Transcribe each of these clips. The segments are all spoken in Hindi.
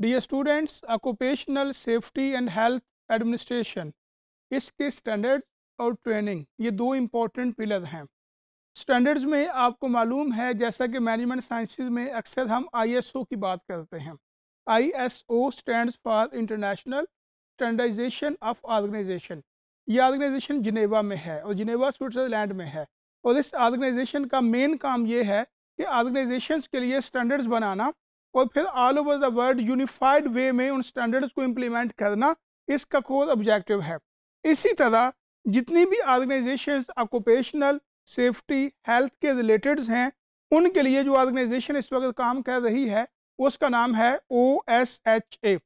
Dear students occupational safety and health administration इसके स्टैंडर्ड और ट्रेनिंग ये दो इम्पॉर्टेंट पिलर हैं स्टैंडर्ड्स में आपको मालूम है जैसा कि मैनेजमेंट साइंसेज में अक्सर हम आईएसओ की बात करते हैं ISO stands for international standardization of organization ये ऑर्गेनाइजेशन जिनेवा में है और जिनेवा स्विट्ज़रलैंड में है और इस ऑर्गेनाइजेशन का मेन काम ये है कि ऑर्गेनाइजेशन के लिए स्टैंडर्ड्स बनाना और फिर all over the world unified way में उन स्टैंडर्ड्स को इम्प्लीमेंट करना इसका कोर ऑब्जेक्टिव है इसी तरह जितनी भी ऑर्गेनाइजेशन ऑक्यूपेशनल सेफ्टी हेल्थ के रिलेटेड हैं उनके लिए जो ऑर्गेनाइजेशन इस वक्त काम कर रही है उसका नाम है O S H A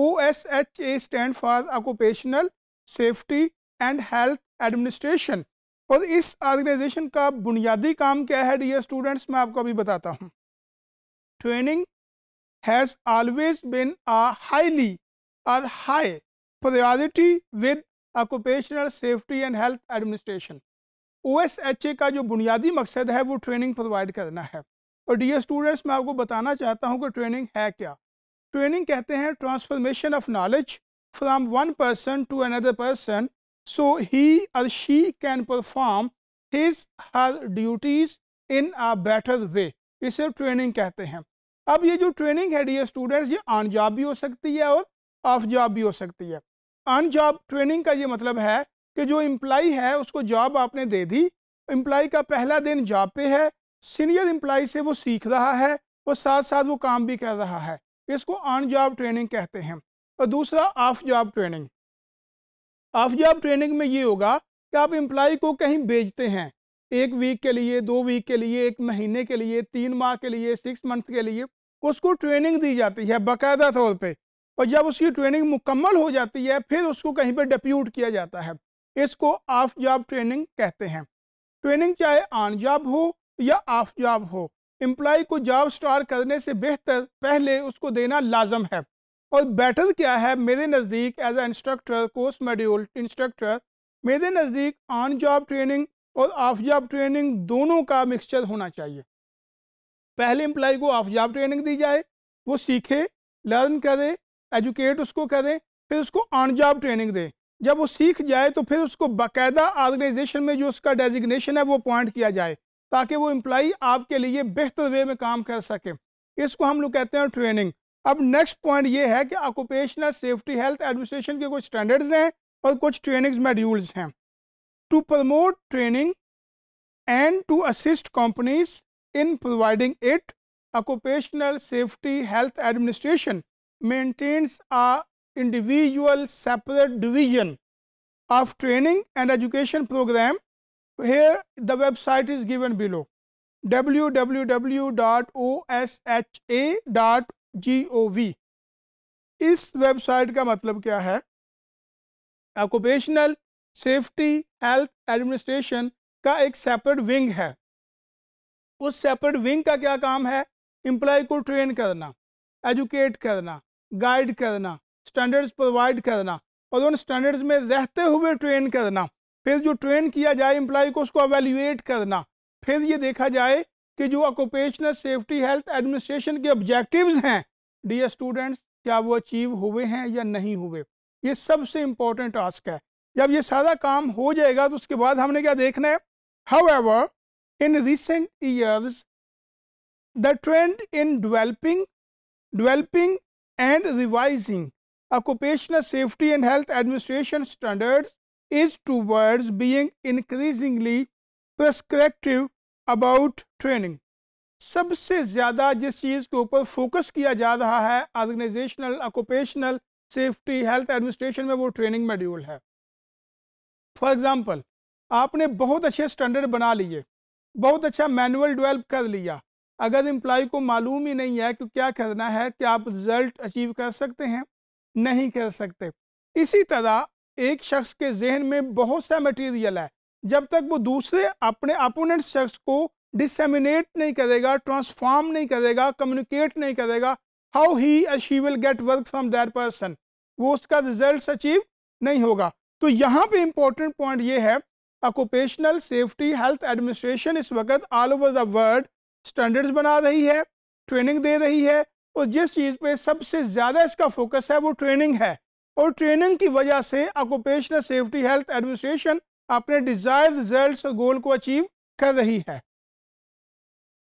O S H A stand for occupational safety and health administration और इस ऑर्गेनाइजेशन का बुनियादी काम क्या है डियर स्टूडेंट्स मैं आपको अभी बताता हूँ training has always been a highly or high priority with occupational safety and health administration O का जो बुनियादी मकसद है वो ट्रेनिंग प्रोवाइड करना है और डी स्टूडेंट्स मैं आपको बताना चाहता हूँ कि ट्रेनिंग है क्या ट्रेनिंग कहते हैं transformation of knowledge from one person to another person so he और she can perform his her duties in a better way इसे ट्रेनिंग कहते हैं अब ये जो ट्रेनिंग है डी स्टूडेंट्स ये ऑन जॉब भी हो सकती है और ऑफ जॉब भी हो सकती है ऑन जॉब ट्रेनिंग का ये मतलब है कि जो एम्प्लाई है उसको जॉब आपने दे दी एम्प्लाई का पहला दिन जॉब पे है सीनियर एम्प्लाई से वो सीख रहा है और साथ साथ वो काम भी कर रहा है इसको ऑन जॉब ट्रेनिंग कहते हैं और दूसरा off job training off job training में ये होगा कि आप एम्प्लाई को कहीं भेजते हैं एक वीक के लिए दो वीक के लिए एक महीने के लिए तीन माह के लिए सिक्स मंथ के लिए उसको ट्रेनिंग दी जाती है बाकायदा तौर पे और जब उसकी ट्रेनिंग मुकम्मल हो जाती है फिर उसको कहीं पर डिप्यूट किया जाता है इसको ऑफ जॉब ट्रेनिंग कहते हैं ट्रेनिंग चाहे ऑन जॉब हो या ऑफ जॉब हो एम्प्लॉय को जॉब स्टार्ट करने से बेहतर पहले उसको देना लाजम है और बेटर क्या है मेरे नज़दीक as a instructor course module instructor मेरे नज़दीक ऑन जॉब ट्रेनिंग और ऑफ जॉब ट्रेनिंग दोनों का मिक्सचर होना चाहिए पहले एम्प्लाई को जॉब ट्रेनिंग दी जाए वो सीखे लर्न करे एजुकेट उसको करे फिर उसको ऑन जॉब ट्रेनिंग दे जब वो सीख जाए तो फिर उसको बाकायदा ऑर्गेनाइजेशन में जो उसका डेजिग्नेशन है वो अपॉइंट किया जाए ताकि वो एम्प्लाई आपके लिए बेहतर वे में काम कर सके इसको हम लोग कहते हैं ट्रेनिंग अब नेक्स्ट पॉइंट ये है कि ऑक्यूपेशनल सेफ्टी हेल्थ एडमिनिस्ट्रेशन के कुछ स्टैंडर्ड्स हैं और कुछ ट्रेनिंग्स मेड्यूल्स हैं to promote training and to assist companies in providing it. Occupational Safety Health Administration maintains a individual separate division of training and education program. Here the website is given below www.osha.gov इस वेबसाइट का मतलब क्या है ऑक्यूपेशनल सेफ्टी हेल्थ एडमिनिस्ट्रेशन का एक सेपरेट विंग है उस सेपरेट विंग का क्या काम है एम्प्लॉय को ट्रेन करना एजुकेट करना गाइड करना स्टैंडर्ड्स प्रोवाइड करना और उन स्टैंडर्ड्स में रहते हुए ट्रेन करना फिर जो ट्रेन किया जाए एम्प्लॉय को उसको अवेल्यूएट करना फिर ये देखा जाए कि जो ऑक्यूपेशनल सेफ्टी हेल्थ एडमिनिस्ट्रेशन के ऑब्जेक्टिव्स हैं डी स्टूडेंट्स क्या वो अचीव हुए हैं या नहीं हुए ये सबसे इम्पोर्टेंट टास्क है जब ये सारा काम हो जाएगा तो उसके बाद हमने क्या देखना है however in recent years the trend in developing developing and revising safety and health administration standard is towards being increasingly prescriptive about training सबसे ज़्यादा जिस चीज़ के ऊपर फोकस किया जा रहा है organizational occupational safety health administration में वो ट्रेनिंग मेड्यूल है फॉर एग्ज़ाम्पल आपने बहुत अच्छे स्टैंडर्ड बना लिए बहुत अच्छा मैनुअल डेवलप कर लिया अगर एम्प्लॉय को मालूम ही नहीं है कि क्या करना है कि आप रिज़ल्ट अचीव कर सकते हैं नहीं कर सकते इसी तरह एक शख्स के जहन में बहुत सा मटेरियल है जब तक वो दूसरे अपने अपोनेंट शख्स को डिसमिनेट नहीं करेगा ट्रांसफॉर्म नहीं करेगा कम्युनिकेट नहीं करेगा how he achieve will get work from that person वो उसका रिजल्ट अचीव नहीं होगा तो यहाँ पे इम्पोर्टेंट पॉइंट ये है ऑक्यूपेशनल सेफ्टी हेल्थ एडमिनिस्ट्रेशन इस वक्त all over the world standards बना रही है ट्रेनिंग दे रही है और जिस चीज़ पे सबसे ज़्यादा इसका फोकस है वो ट्रेनिंग है और ट्रेनिंग की वजह से ऑक्यूपेशनल सेफ्टी हेल्थ एडमिनिस्ट्रेशन अपने डिजायर रिजल्ट और गोल को अचीव कर रही है